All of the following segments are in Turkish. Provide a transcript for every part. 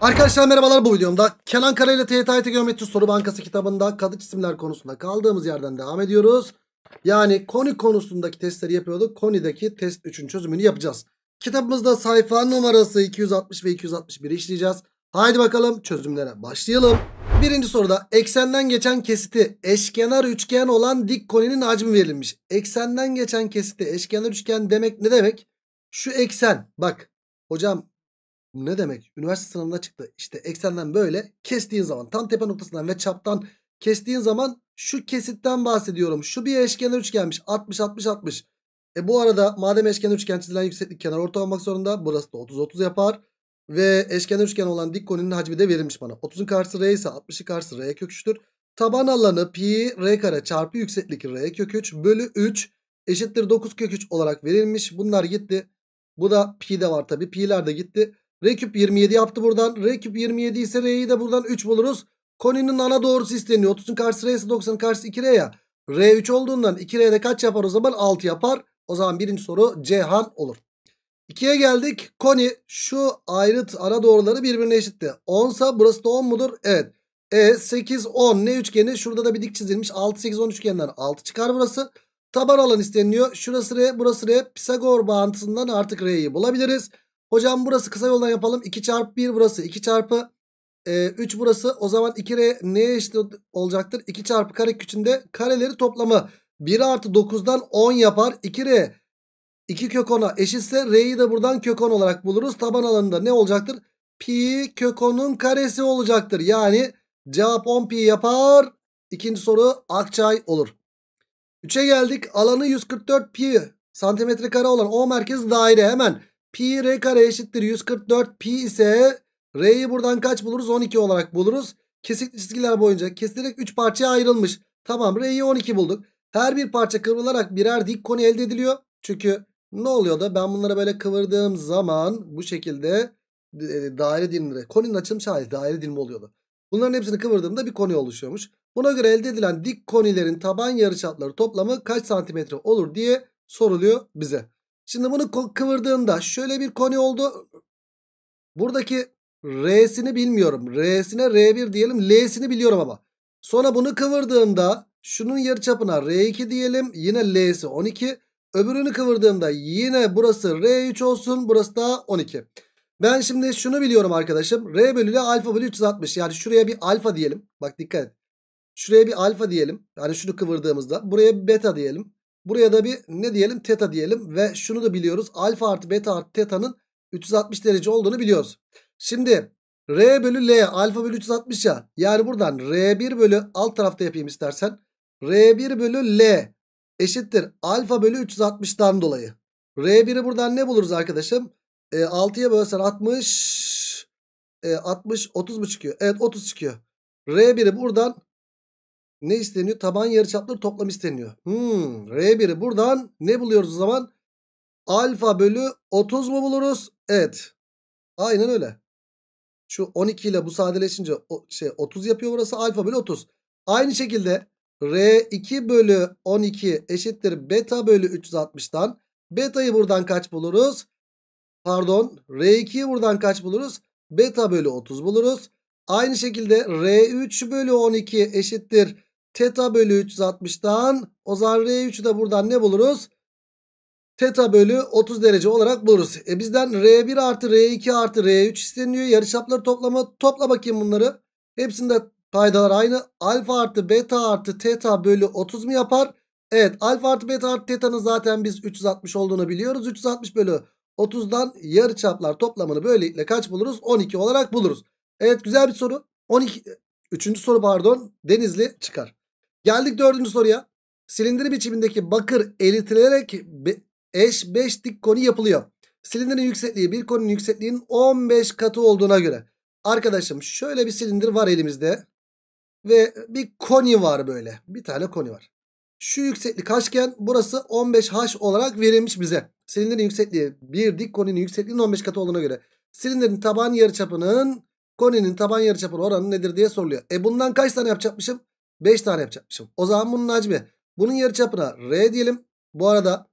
Arkadaşlar merhabalar bu videomda Kenan Kara ile TYT Geometri Soru Bankası kitabında kadı cisimler konusunda kaldığımız yerden devam ediyoruz. Yani koni konusundaki testleri yapıyorduk. Konideki test 3'ün çözümünü yapacağız. Kitabımızda sayfa numarası 260 ve 261 işleyeceğiz. Haydi bakalım çözümlere başlayalım. Birinci soruda eksenden geçen kesiti eşkenar üçgen olan dik koninin hacmi verilmiş. Eksenden geçen kesiti eşkenar üçgen demek ne demek? Şu eksen bak hocam ne demek? Üniversite sınavında çıktı. İşte eksenden böyle kestiğin zaman tam tepe noktasından ve çaptan kestiğin zaman şu kesitten bahsediyorum. Şu bir eşkenar üçgenmiş. 60 60 60. E bu arada madem eşkenar üçgen çizilen yükseklik kenar orta olmak zorunda. Burası da 30 30 yapar. Ve eşkenar üçgen olan dik koninin hacmi de verilmiş bana. 30'un karşısı r ise 60'ın karşısı r kök 3'tür. Taban alanı pi r kare çarpı yükseklik r kök 3 bölü 3 eşittir 9 kök 3 olarak verilmiş. Bunlar gitti. Bu da pi de var tabi. Pi'ler de gitti. R küp 27 yaptı buradan. R küp 27 ise R'yi de buradan 3 buluruz. Koninin ana doğrusu isteniyor. 30'un karşısı R ise 90'ın karşısı 2R ya. R 3 olduğundan 2R'de kaç yapar o zaman? 6 yapar. O zaman birinci soru Cihan olur. 2'ye geldik. Koni şu ayrıt ara doğruları birbirine eşitti. 10 sa burası da 10 mudur? Evet. E 8 10 ne üçgeni? Şurada da bir dik çizilmiş. 6 8 10 üçgeninden 6 çıkar burası. Taban alan isteniyor. Şurası R burası R. Pisagor bağıntısından artık R'yi bulabiliriz. Hocam burası kısa yoldan yapalım. 2 çarpı 1 burası. 2 çarpı e, 3 burası. O zaman 2R neye eşit olacaktır? 2 çarpı kare küçünde kareleri toplamı. 1 artı 9'dan 10 yapar. 2R 2 kök 10'a eşitse R'yi de buradan kök 10 olarak buluruz. Taban alanında ne olacaktır? Pi kök 10'un karesi olacaktır. Yani cevap 10 pi yapar. İkinci soru Akçay olur. 3'e geldik. Alanı 144 pi santimetre kare olan O merkez daire hemen Pi r kare eşittir 144 pi ise r'yi buradan kaç buluruz? 12 olarak buluruz. Kesikli çizgiler boyunca kesilerek 3 parçaya ayrılmış. Tamam r'yi 12 bulduk. Her bir parça kıvrılarak birer dik konu elde ediliyor. Çünkü ne oluyor da ben bunları böyle kıvırdığım zaman bu şekilde e, daire dilimleri. Konunun açılmış hali daire dilimi oluyordu. Bunların hepsini kıvırdığımda bir konu oluşuyormuş. Buna göre elde edilen dik konilerin taban yarıçapları toplamı kaç santimetre olur diye soruluyor bize. Şimdi bunu kıvırdığımda şöyle bir koni oldu. Buradaki R'sini bilmiyorum. R'sine R1 diyelim. L'sini biliyorum ama. Sonra bunu kıvırdığımda şunun yarıçapına R2 diyelim. Yine L'si 12. Öbürünü kıvırdığımda yine burası R3 olsun. Burası da 12. Ben şimdi şunu biliyorum arkadaşım. R bölü ile alfa bölü 360. Yani şuraya bir alfa diyelim. Bak dikkat et. Şuraya bir alfa diyelim. Yani şunu kıvırdığımızda. Buraya beta diyelim. Buraya da bir ne diyelim teta diyelim ve şunu da biliyoruz. Alfa artı beta artı teta'nın 360 derece olduğunu biliyoruz. Şimdi R bölü L alfa bölü 360 ya. Yani buradan R1 bölü alt tarafta yapayım istersen. R1 bölü L eşittir alfa bölü 360'tan dolayı. R1'i buradan ne buluruz arkadaşım? E, 6'ya bölsen 60 e, 60 30 mu çıkıyor? Evet 30 çıkıyor. R1'i buradan ne isteniyor? Taban yarıçapları toplam isteniyor. Hmm, R1'i buradan ne buluyoruz o zaman? Alfa bölü 30 mu buluruz? Evet. Aynen öyle. Şu 12 ile bu sadeleşince o, şey 30 yapıyor burası. Alfa bölü 30. Aynı şekilde R2 bölü 12 eşittir beta bölü 360'tan. Beta'yı buradan kaç buluruz? Pardon. R2'yi buradan kaç buluruz? Beta bölü 30 buluruz. Aynı şekilde R3 bölü 12 eşittir Teta bölü 360'dan o zaman R3'ü de buradan ne buluruz? Teta bölü 30 derece olarak buluruz. E bizden R1 artı R2 artı R3 isteniyor. Yarıçapları toplama. Topla bakayım bunları. Hepsinde paydalar aynı. Alfa artı beta artı teta bölü 30 mu yapar? Evet alfa artı beta artı teta'nın zaten biz 360 olduğunu biliyoruz. 360 bölü 30'dan yarıçaplar toplamını böylelikle kaç buluruz? 12 olarak buluruz. Evet güzel bir soru. 12 Üçüncü soru pardon. Denizli çıkar. Geldik dördüncü soruya. silindirin biçimindeki bakır eritilerek eş 5 dik koni yapılıyor. Silindirin yüksekliği bir konunun yüksekliğinin 15 katı olduğuna göre. Arkadaşım şöyle bir silindir var elimizde. Ve bir koni var böyle. Bir tane koni var. Şu yükseklik kaçken burası 15H olarak verilmiş bize. Silindirin yüksekliği bir dik koninin yüksekliğinin 15 katı olduğuna göre. Silindirin taban yarıçapının koninin taban yarıçapı oranı nedir diye soruluyor. E bundan kaç tane yapacakmışım? 5 tane yapacakmışım. O zaman bunun hacmi. Bunun yarıçapına R diyelim. Bu arada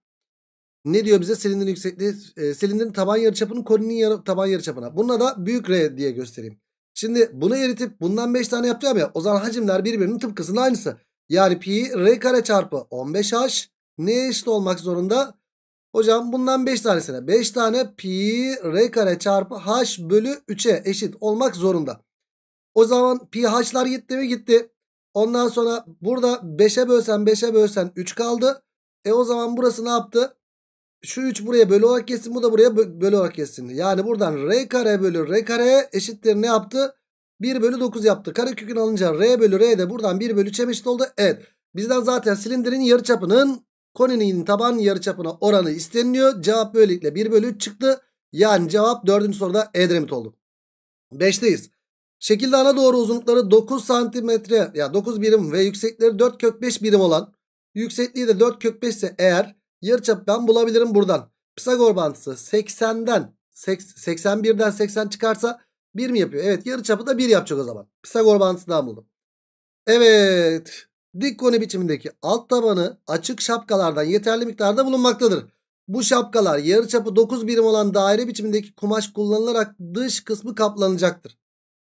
ne diyor bize? Silindirin yüksekliği, e, silindirin taban yarıçapının kolinin yarı, taban yarıçapına. Bununla da büyük R diye göstereyim. Şimdi bunu eritip bundan 5 tane yapacağım ya. O zaman hacimler birbirinin tıpkısının aynısı. Yani pi R kare çarpı 15H neye eşit olmak zorunda? Hocam bundan 5 tanesine 5 tane pi r kare çarpı h bölü 3'e eşit olmak zorunda. O zaman pi h'lar gitti mi gitti. Ondan sonra burada 5'e bölsen 5'e bölsen 3 kaldı. E o zaman burası ne yaptı? Şu 3 buraya bölü olarak geçsin. Bu da buraya bölü olarak geçsin. Yani buradan r kare bölü r kare eşittir ne yaptı? 1 bölü 9 yaptı. Kare kökünü alınca r bölü r de buradan 1 bölü 3 eşit oldu. Evet. Bizden zaten silindirin yarı çapının koninin taban yarı çapına oranı isteniliyor. Cevap böylelikle 1 bölü 3 çıktı. Yani cevap 4. soruda Edremit oldu. 5'teyiz. Şekilde ana doğru uzunlukları 9 santimetre ya 9 birim ve yüksekleri 4 kök 5 birim olan yüksekliği de 4 kök 5 ise eğer yarıçap ben bulabilirim buradan. Pisagor bantısı 80'den 81'den 80 çıkarsa 1 mi yapıyor? Evet yarıçapı da 1 yapacak o zaman. Pisagor bantısından buldum. Evet dik koni biçimindeki alt tabanı açık şapkalardan yeterli miktarda bulunmaktadır. Bu şapkalar yarıçapı 9 birim olan daire biçimindeki kumaş kullanılarak dış kısmı kaplanacaktır.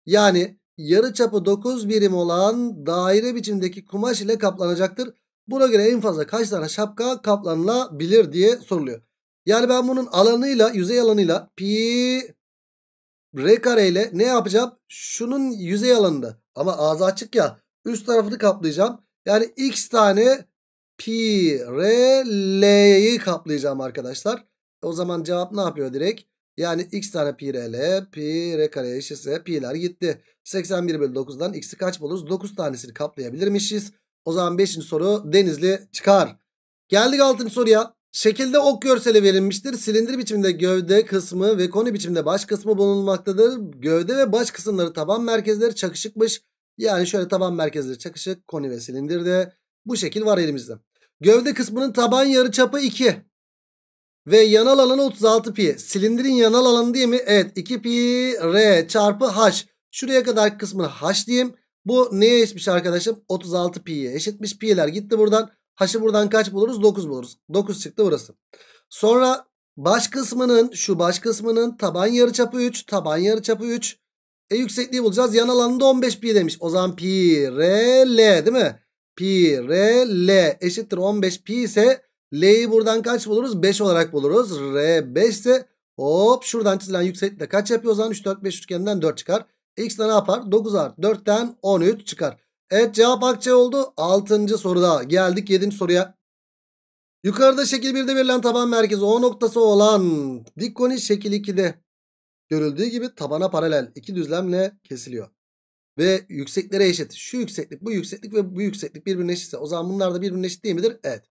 Yani yarı çapı 9 birim olan daire biçimdeki kumaş ile kaplanacaktır. Buna göre en fazla kaç tane şapka kaplanılabilir diye soruluyor. Yani ben bunun alanıyla yüzey alanıyla pi r kare ile ne yapacağım? Şunun yüzey alanını ama ağzı açık ya üst tarafını kaplayacağım. Yani x tane pi r l'yi kaplayacağım arkadaşlar. O zaman cevap ne yapıyor direkt? Yani x tane pi r l pi r kare eşitse pi'ler gitti. 81 bölü 9'dan x'i kaç buluruz? 9 tanesini kaplayabilirmişiz. O zaman 5. soru denizli çıkar. Geldik 6. soruya. Şekilde ok görseli verilmiştir. Silindir biçiminde gövde kısmı ve koni biçiminde baş kısmı bulunmaktadır. Gövde ve baş kısımları taban merkezleri çakışıkmış. Yani şöyle taban merkezleri çakışık koni ve silindirde. Bu şekil var elimizde. Gövde kısmının taban yarıçapı 2. Ve yanal alanı 36 pi. Silindirin yanal alanı değil mi? Evet 2 pi r çarpı h. Şuraya kadar kısmını h diyeyim. Bu neye eşitmiş arkadaşım? 36 pi'ye eşitmiş. Pi'ler gitti buradan. H'ı buradan kaç buluruz? 9 buluruz. 9 çıktı burası. Sonra baş kısmının şu baş kısmının taban yarıçapı 3. Taban yarıçapı 3. E yüksekliği bulacağız. Yan alanında 15 pi demiş. O zaman pi r l değil mi? Pi r l eşittir 15 pi ise L'yi buradan kaç buluruz? 5 olarak buluruz. R 5 ise hop şuradan çizilen yükseklikte kaç yapıyor? O zaman 3, 4, 5 üçgeninden 4 çıkar. X ne yapar? 9 artı 4'ten 13 çıkar. Evet cevap Akça oldu. 6. soruda geldik 7. soruya. Yukarıda şekil 1'de verilen taban merkezi O noktası olan dik koni şekil 2'de görüldüğü gibi tabana paralel iki düzlemle kesiliyor. Ve yükseklere eşit. Şu yükseklik, bu yükseklik ve bu yükseklik birbirine eşitse o zaman bunlar da birbirine eşit değil midir? Evet.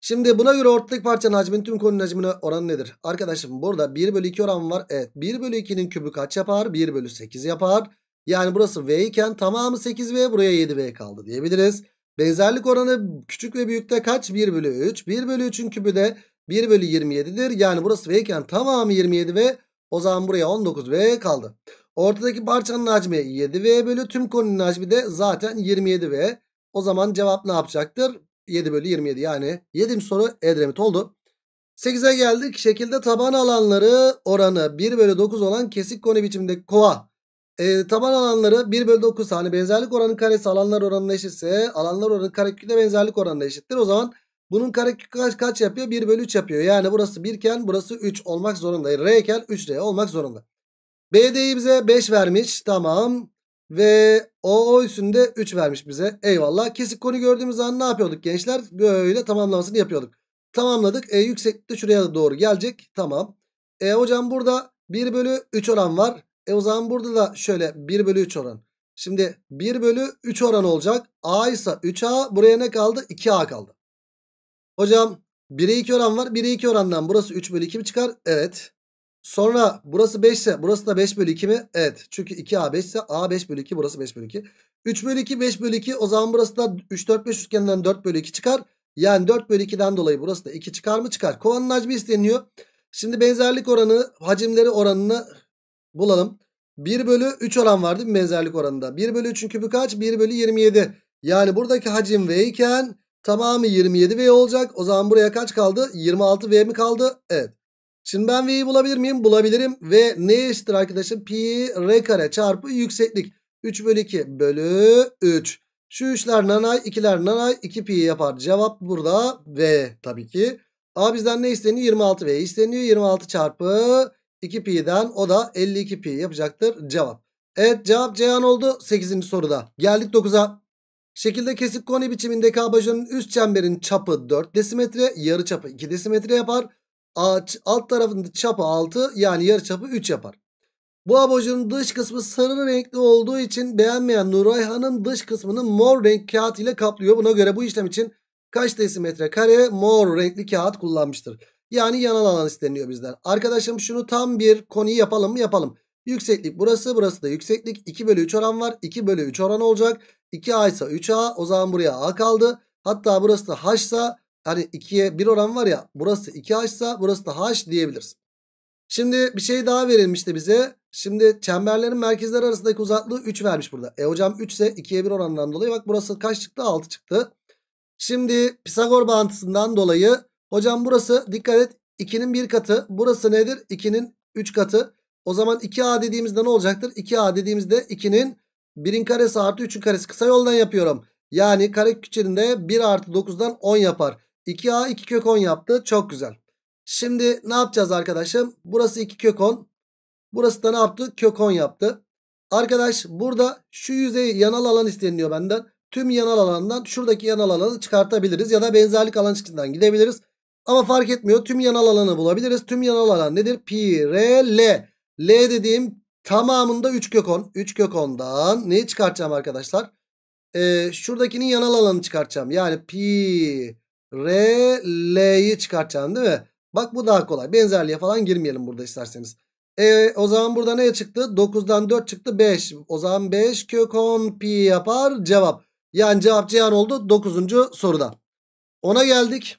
Şimdi buna göre ortadaki parçanın hacminin tüm konunun hacmine oranı nedir? Arkadaşım burada 1 bölü 2 oran var. Evet 1 bölü 2'nin kübü kaç yapar? 1 bölü 8 yapar. Yani burası V iken tamamı 8V buraya 7V kaldı diyebiliriz. Benzerlik oranı küçük ve büyükte kaç? 1 bölü 3. 1 bölü 3'ün kübü de 1 bölü 27'dir. Yani burası V iken tamamı 27V. O zaman buraya 19V kaldı. Ortadaki parçanın hacmi 7V bölü tüm konunun hacmi de zaten 27V. O zaman cevap ne yapacaktır? 7 bölü 27 yani 7. soru Edremit oldu. 8'e geldik. Şekilde taban alanları oranı 1 bölü 9 olan kesik koni biçimde kova. E, taban alanları 1 bölü 9 hani benzerlik oranı karesi alanlar oranına eşitse alanlar oranı kareküde benzerlik oranına eşittir. O zaman bunun karekök kaç, kaç yapıyor? 1 bölü 3 yapıyor. Yani burası 1 iken burası 3 olmak zorunda. R iken 3R olmak zorunda. BD'yi bize 5 vermiş. Tamam. Ve o üstünde 3 vermiş bize. Eyvallah. Kesik koni gördüğümüz an ne yapıyorduk gençler? Böyle tamamlamasını yapıyorduk. Tamamladık. E yükseklikte şuraya doğru gelecek. Tamam. E hocam burada 1 bölü 3 oran var. E o zaman burada da şöyle 1 bölü 3 oran. Şimdi 1 bölü 3 oran olacak. A ise 3A. Buraya ne kaldı? 2A kaldı. Hocam 1'e 2 oran var. 1'e 2 orandan burası 3 bölü 2 mi çıkar? Evet. Sonra burası 5 ise burası da 5 bölü 2 mi? Evet. Çünkü 2A 5 ise A 5 bölü 2 burası 5 bölü 2. 3 bölü 2 5 bölü 2 o zaman burası da 3 4 5 üçgeninden 4 bölü 2 çıkar. Yani 4 bölü 2'den dolayı burası da 2 çıkar mı? Çıkar. Kovanın hacmi isteniyor. Şimdi benzerlik oranı hacimleri oranını bulalım. 1 bölü 3 oran var değil mi benzerlik oranında? 1 bölü 3'ün küpü kaç? 1 bölü 27. Yani buradaki hacim V iken tamamı 27V olacak. O zaman buraya kaç kaldı? 26V mi kaldı? Evet. Şimdi ben V'yi bulabilir miyim? Bulabilirim. Ve ne eşittir arkadaşım? Pi R kare çarpı yükseklik. 3 bölü 2 bölü 3. Şu 3'ler nanay, 2'ler nanay, 2 pi yapar. Cevap burada V tabii ki. A bizden ne isteniyor? 26 V isteniyor. 26 çarpı 2 pi'den o da 52 pi yapacaktır cevap. Evet cevap Ceyhan oldu 8. soruda. Geldik 9'a. Şekilde kesik koni biçiminde abajonun üst çemberin çapı 4 desimetre, yarı çapı 2 desimetre yapar. A, alt tarafın çapı 6 yani yarı çapı 3 yapar. Bu abajurun dış kısmı sarı renkli olduğu için beğenmeyen Nuray Han'ın dış kısmını mor renk kağıt ile kaplıyor. Buna göre bu işlem için kaç desimetre kare mor renkli kağıt kullanmıştır. Yani yanal alan isteniyor bizden. Arkadaşım şunu tam bir konuyu yapalım mı yapalım. Yükseklik burası burası da yükseklik. 2 bölü 3 oran var. 2 bölü 3 oran olacak. 2A ise 3A o zaman buraya A kaldı. Hatta burası da H ise hani 2'ye 1 oran var ya burası 2H burası da H diyebiliriz. Şimdi bir şey daha verilmişti bize. Şimdi çemberlerin merkezleri arasındaki uzaklığı 3 vermiş burada. E hocam 3 ise 2'ye 1 oranından dolayı bak burası kaç çıktı? 6 çıktı. Şimdi Pisagor bağıntısından dolayı hocam burası dikkat et 2'nin 1 katı. Burası nedir? 2'nin 3 katı. O zaman 2A dediğimizde ne olacaktır? 2A dediğimizde 2'nin 1'in karesi artı 3'ün karesi. Kısa yoldan yapıyorum. Yani kare küçülünde 1 artı 9'dan 10 yapar. 2a 2 kök 10 yaptı. Çok güzel. Şimdi ne yapacağız arkadaşım? Burası 2 kök 10. Burası da ne yaptı? Kök 10 yaptı. Arkadaş burada şu yüzeyi yanal alan isteniliyor benden. Tüm yanal alandan şuradaki yanal alanı çıkartabiliriz. Ya da benzerlik alan çıktığından gidebiliriz. Ama fark etmiyor. Tüm yanal alanı bulabiliriz. Tüm yanal alan nedir? Pi, R, L. L dediğim tamamında 3 kök 10. 3 kök 10'dan neyi çıkartacağım arkadaşlar? Ee, şuradakinin yanal alanı çıkartacağım. Yani pi R, L'yi çıkartacağım değil mi? Bak bu daha kolay. Benzerliğe falan girmeyelim burada isterseniz. E, o zaman burada ne çıktı? 9'dan 4 çıktı 5. O zaman 5 kök 10 pi yapar cevap. Yani cevap Cihan oldu 9. soruda. Ona geldik.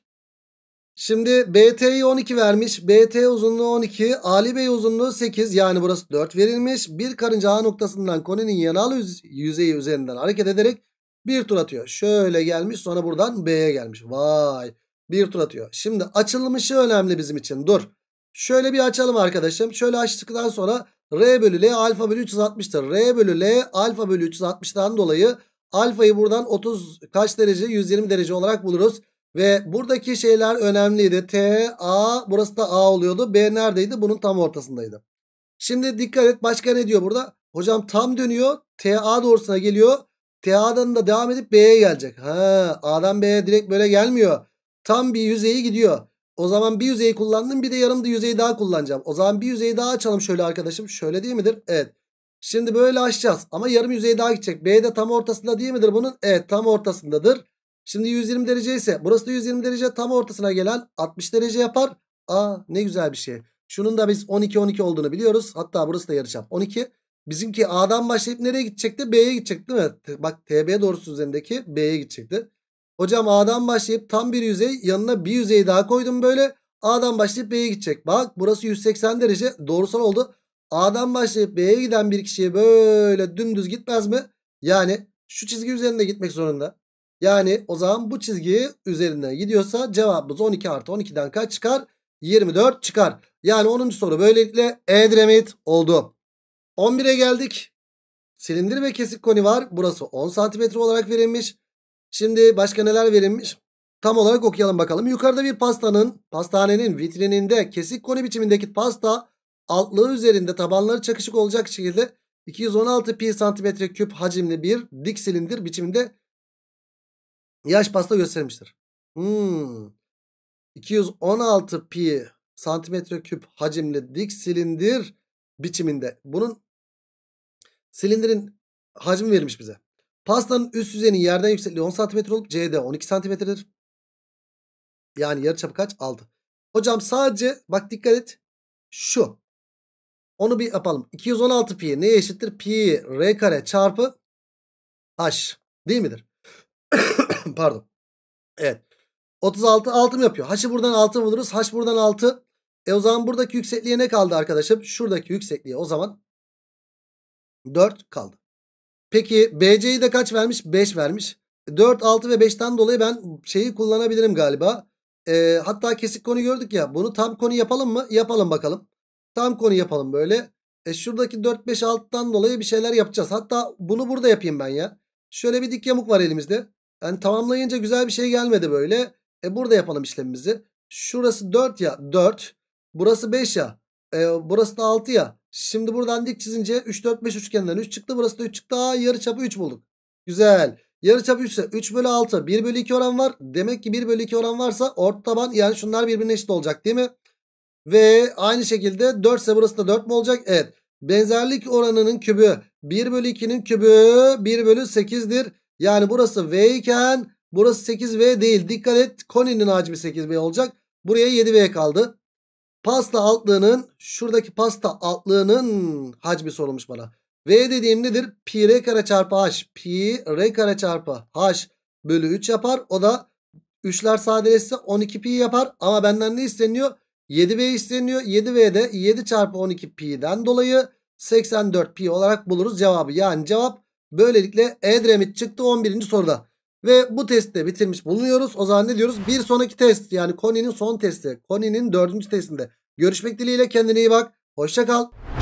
Şimdi BT'yi 12 vermiş. BT uzunluğu 12. Ali Bey uzunluğu 8. Yani burası 4 verilmiş. Bir karınca A noktasından koninin yanal yüzeyi üzerinden hareket ederek bir tur atıyor. Şöyle gelmiş sonra buradan B'ye gelmiş. Vay. Bir tur atıyor. Şimdi açılmışı önemli bizim için. Dur. Şöyle bir açalım arkadaşım. Şöyle açtıktan sonra R bölü L alfa bölü 360'tır. R bölü L alfa bölü 360'dan dolayı alfayı buradan 30 kaç derece? 120 derece olarak buluruz. Ve buradaki şeyler önemliydi. T, A burası da A oluyordu. B neredeydi? Bunun tam ortasındaydı. Şimdi dikkat et başka ne diyor burada? Hocam tam dönüyor. T A doğrusuna geliyor. TA'dan da devam edip B'ye gelecek. Ha, A'dan B'ye direkt böyle gelmiyor. Tam bir yüzeyi gidiyor. O zaman bir yüzeyi kullandım bir de yarım da yüzeyi daha kullanacağım. O zaman bir yüzeyi daha açalım şöyle arkadaşım. Şöyle değil midir? Evet. Şimdi böyle açacağız ama yarım yüzeyi daha gidecek. B de tam ortasında değil midir bunun? Evet tam ortasındadır. Şimdi 120 derece ise burası da 120 derece tam ortasına gelen 60 derece yapar. Aa ne güzel bir şey. Şunun da biz 12-12 olduğunu biliyoruz. Hatta burası da yarıçap 12. Bizimki A'dan başlayıp nereye gidecekti? B'ye gidecekti değil mi? Bak TB doğrusu üzerindeki B'ye gidecekti. Hocam A'dan başlayıp tam bir yüzey yanına bir yüzey daha koydum böyle. A'dan başlayıp B'ye gidecek. Bak burası 180 derece doğrusal oldu. A'dan başlayıp B'ye giden bir kişiye böyle dümdüz gitmez mi? Yani şu çizgi üzerinde gitmek zorunda. Yani o zaman bu çizgi üzerinde gidiyorsa cevabımız 12 artı 12'den kaç çıkar? 24 çıkar. Yani 10. soru böylelikle Edremit oldu. 11'e geldik. Silindir ve kesik koni var. Burası 10 santimetre olarak verilmiş. Şimdi başka neler verilmiş? Tam olarak okuyalım bakalım. Yukarıda bir pastanın, pastanenin vitrininde kesik koni biçimindeki pasta altlığı üzerinde tabanları çakışık olacak şekilde 216 pi santimetre küp hacimli bir dik silindir biçiminde yaş pasta göstermiştir. Hmm. 216 pi santimetre küp hacimli dik silindir biçiminde. Bunun Silindirin hacmi verilmiş bize. Pastanın üst yüzeyinin yerden yüksekliği 10 cm olup CD 12 cm'dir. Yani yarıçapı kaç? 6. Hocam sadece bak dikkat et. Şu. Onu bir yapalım. 216 pi neye eşittir? Pi r kare çarpı h. Değil midir? Pardon. Evet. 36 6 mı yapıyor? H'ı buradan 6 mı buluruz? H buradan 6. E o zaman buradaki yüksekliğe ne kaldı arkadaşım? Şuradaki yüksekliğe o zaman 4 kaldı. Peki BC'yi de kaç vermiş? 5 vermiş. 4, 6 ve 5'ten dolayı ben şeyi kullanabilirim galiba. E, hatta kesik konu gördük ya. Bunu tam konu yapalım mı? Yapalım bakalım. Tam konu yapalım böyle. E, şuradaki 4, 5, 6'dan dolayı bir şeyler yapacağız. Hatta bunu burada yapayım ben ya. Şöyle bir dik yamuk var elimizde. Yani tamamlayınca güzel bir şey gelmedi böyle. E burada yapalım işlemimizi. Şurası 4 ya 4. Burası 5 ya. E, burası da 6 ya. Şimdi buradan dik çizince 3 4 5 üçgeninden 3 çıktı. Burası da 3 çıktı. Aa çapı 3 bulduk. Güzel. Yarıçapı 3 ise 3 bölü 6 1 bölü 2 oran var. Demek ki 1 bölü 2 oran varsa orta taban yani şunlar birbirine eşit olacak değil mi? Ve aynı şekilde 4 ise burası da 4 mu olacak? Evet. Benzerlik oranının kübü 1 bölü 2'nin kübü 1 bölü 8'dir. Yani burası V iken burası 8V değil. Dikkat et Koni'nin hacmi 8V olacak. Buraya 7V kaldı. Pasta altlığının şuradaki pasta altlığının hacmi sorulmuş bana. V dediğim nedir? Pi r kare çarpı h. Pi r kare çarpı h bölü 3 yapar. O da 3'ler sadeleşse 12 pi yapar. Ama benden ne isteniyor? 7v isteniyor. 7 V de 7 çarpı 12 pi'den dolayı 84 pi olarak buluruz cevabı. Yani cevap böylelikle Edremit çıktı 11. soruda. Ve bu testi de bitirmiş bulunuyoruz. O zaman ne diyoruz? Bir sonraki test yani Koni'nin son testi. Koni'nin dördüncü testinde. Görüşmek dileğiyle kendine iyi bak. Hoşça kal.